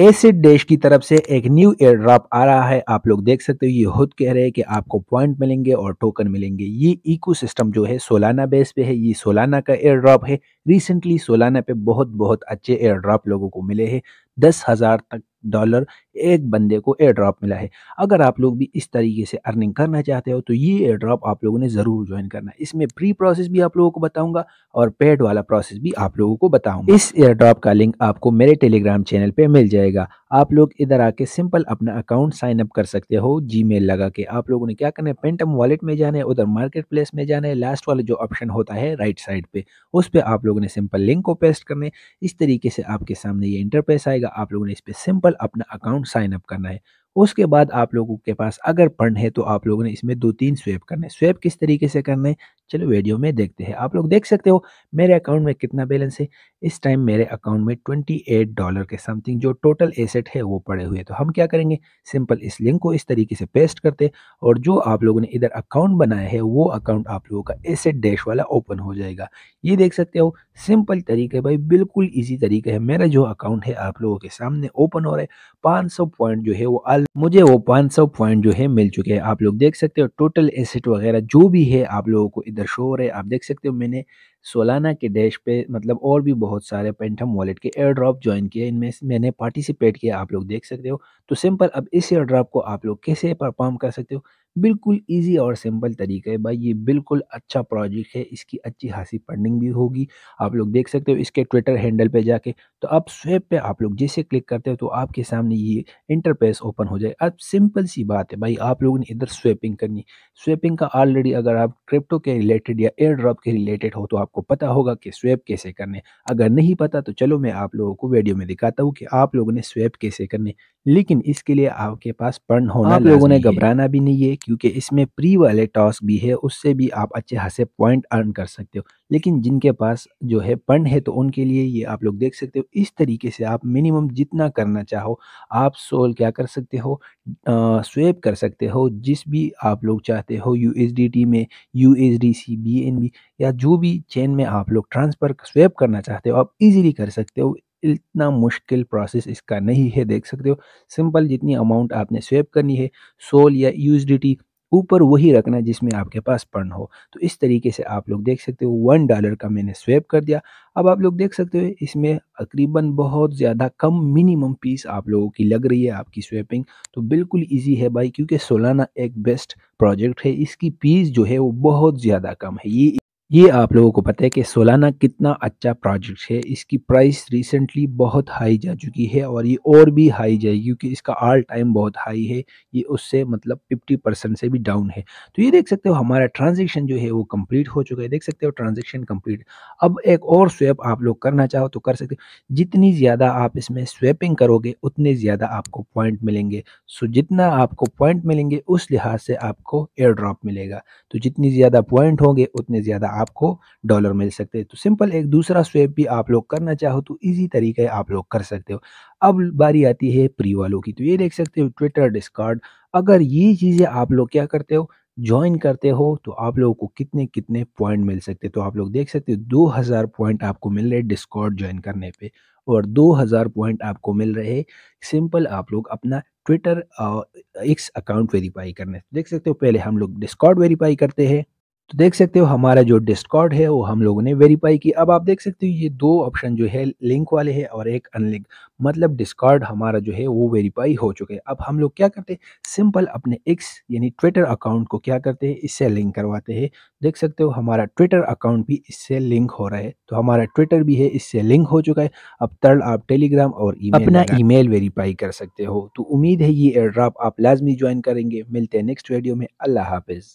acid dash की तरफ से एक न्यू एयर ड्रॉप आ रहा है आप लोग देख सकते हो ये खुद कह रहे हैं कि आपको पॉइंट मिलेंगे और टोकन मिलेंगे ये इकोसिस्टम जो है सोलाना बेस पे है ये सोलाना का एयर ड्रॉप है रिसेंटली सोलाना पे बहुत बहुत अच्छे एयर ड्रॉप लोगों को मिले हैं दस हज़ार तक डॉलर एक बंदे को एयर ड्रॉप मिला है अगर आप लोग भी इस तरीके से अर्निंग करना चाहते हो तो ये एयर ड्रॉप आप लोगों ने ज़रूर ज्वाइन करना है इसमें प्री प्रोसेस भी आप लोगों को बताऊंगा और पेड वाला प्रोसेस भी आप लोगों को बताऊंगा इस एयर ड्रॉप का लिंक आपको मेरे टेलीग्राम चैनल पर मिल जाएगा आप लोग इधर आके सिंपल अपना अकाउंट साइन अप कर सकते हो जीमेल लगा के आप लोगों ने क्या करना है पेंटम वॉलेट में जाना है उधर मार्केट प्लेस में जाना है लास्ट वाला जो ऑप्शन होता है राइट साइड पे उस पर आप लोगों ने सिंपल लिंक को पेस्ट करना है इस तरीके से आपके सामने ये इंटरपेस आएगा आप लोगों ने इस पर सिंपल अपना अकाउंट साइन अप करना है उसके बाद आप लोगों के पास अगर फंड है तो आप लोगों ने इसमें दो तीन स्वेप करने स्वेप किस तरीके से करने चलो वीडियो में देखते हैं आप लोग देख सकते हो मेरे अकाउंट में कितना बैलेंस है इस टाइम मेरे अकाउंट में 28 डॉलर के समथिंग जो टोटल एसेट है वो पड़े हुए तो हम क्या करेंगे सिंपल इस लिंक को इस तरीके से पेस्ट करते और जो आप लोगों ने इधर अकाउंट बनाया है वो अकाउंट आप लोगों का एसेट डैश वाला ओपन हो जाएगा ये देख सकते हो सिंपल तरीके भाई बिल्कुल ईजी तरीके है मेरा जो अकाउंट है आप लोगों के सामने ओपन हो रहा है पाँच पॉइंट जो है वो मुझे वो पाँच पॉइंट जो है मिल चुके हैं आप लोग देख सकते हो टोटल एसेट वगैरह जो भी है आप लोगों को द शोर है आप देख सकते हो मैंने सोलाना के डैश पे मतलब और भी बहुत सारे पेंटम वॉलेट के एयर ड्रॉप ज्वाइन किए इनमें मैंने पार्टिसिपेट किया आप लोग देख सकते हो तो सिंपल अब इस एयर ड्रॉप को आप लोग कैसे परफॉर्म कर सकते हो बिल्कुल इजी और सिंपल तरीका है भाई ये बिल्कुल अच्छा प्रोजेक्ट है इसकी अच्छी खासी फंडिंग भी होगी आप लोग देख सकते हो इसके ट्विटर हैंडल पे जाके तो अब स्वेप पे आप लोग जैसे क्लिक करते हो तो आपके सामने ये इंटरफेस ओपन हो जाए अब सिंपल सी बात है भाई आप लोगों ने इधर स्वेपिंग करनी स्वेपिंग का ऑलरेडी अगर आप क्रिप्टो के रिलेटेड या एयर ड्रॉप के रिलेटेड हो तो आप आपको पता होगा कि स्वैप कैसे करने अगर नहीं पता तो चलो मैं आप लोगों को वीडियो में दिखाता हूँ कि आप लोगों ने स्वैप कैसे करने लेकिन इसके लिए आपके पास पर्ण होना आप लोगों ने घबराना भी नहीं है क्योंकि इसमें प्री वाले टॉस्क भी है उससे भी आप अच्छे खासे पॉइंट अर्न कर सकते हो लेकिन जिनके पास जो है पंड है तो उनके लिए ये आप लोग देख सकते हो इस तरीके से आप मिनिमम जितना करना चाहो आप सोल क्या कर सकते हो स्वेप कर सकते हो जिस भी आप लोग चाहते हो यू में यू एस या जो भी चेन में आप लोग ट्रांसफ़र स्वेप करना चाहते हो आप इजीली कर सकते हो इतना मुश्किल प्रोसेस इसका नहीं है देख सकते हो सिंपल जितनी अमाउंट आपने स्वेप करनी है सोल या यू ऊपर वही रखना जिसमें आपके पास पर्न हो तो इस तरीके से आप लोग देख सकते हो वन डॉलर का मैंने स्वेप कर दिया अब आप लोग देख सकते हो इसमें तकरीबन बहुत ज़्यादा कम मिनिमम पीस आप लोगों की लग रही है आपकी स्वेपिंग तो बिल्कुल ईजी है भाई क्योंकि सोलाना एक बेस्ट प्रोजेक्ट है इसकी पीस जो है वो बहुत ज़्यादा कम है ये ये आप लोगों को पता है कि सोलाना कितना अच्छा प्रोजेक्ट है इसकी प्राइस रिसेंटली बहुत हाई जा चुकी है और ये और भी हाई जाएगी क्योंकि इसका ऑल टाइम बहुत हाई है ये उससे मतलब 50 परसेंट से भी डाउन है तो ये देख सकते हो हमारा ट्रांजेक्शन जो है वो कंप्लीट हो चुका है देख सकते हो ट्रांजेक्शन कम्प्लीट अब एक और स्वेप आप लोग करना चाहो तो कर सकते हो जितनी ज़्यादा आप इसमें स्वेपिंग करोगे उतने ज़्यादा आपको पॉइंट मिलेंगे सो जितना आपको पॉइंट मिलेंगे उस लिहाज से आपको एयर ड्रॉप मिलेगा तो जितनी ज़्यादा पॉइंट होंगे उतने ज़्यादा आपको डॉलर मिल सकते हैं तो सिंपल एक दूसरा स्वेप भी आप लोग करना चाहो तो ईजी तरीके आप लोग कर सकते हो अब बारी आती है प्री वालों की तो ये देख सकते हो ट्विटर डिस्कार्ड अगर ये चीज़ें आप लोग क्या करते हो ज्वाइन करते हो तो आप लोगों को कितने कितने पॉइंट मिल सकते तो आप लोग देख सकते हो दो हज़ार पॉइंट आपको मिल रहे डिस्कॉर्ड ज्वाइन करने पर और दो हज़ार पॉइंट आपको मिल रहे सिंपल आप लोग अपना ट्विटर एक्स अकाउंट वेरीफाई करने देख सकते हो पहले हम लोग डिस्कॉर्ड वेरीफाई करते हैं तो देख सकते हो हमारा जो डिस्कॉर्ड है वो हम लोगों ने वेरीफाई की अब आप देख सकते हो ये दो ऑप्शन जो है लिंक वाले हैं और एक अनलिंक मतलब डिस्कॉर्ड हमारा जो है वो वेरीफाई हो चुके हैं अब हम लोग क्या करते हैं सिंपल अपने एक्स यानी ट्विटर अकाउंट को क्या करते हैं इससे लिंक करवाते हैं देख सकते हो हमारा ट्विटर अकाउंट भी इससे लिंक हो रहा है तो हमारा ट्विटर भी है इससे लिंक हो चुका है अब तरल आप टेलीग्राम और ईमेल अपना ईमेल वेरीफाई कर सकते हो तो उम्मीद है ये एयर ड्राप आप लाजमी ज्वाइन करेंगे मिलते हैं नेक्स्ट वीडियो में अल्लाह हाफिज़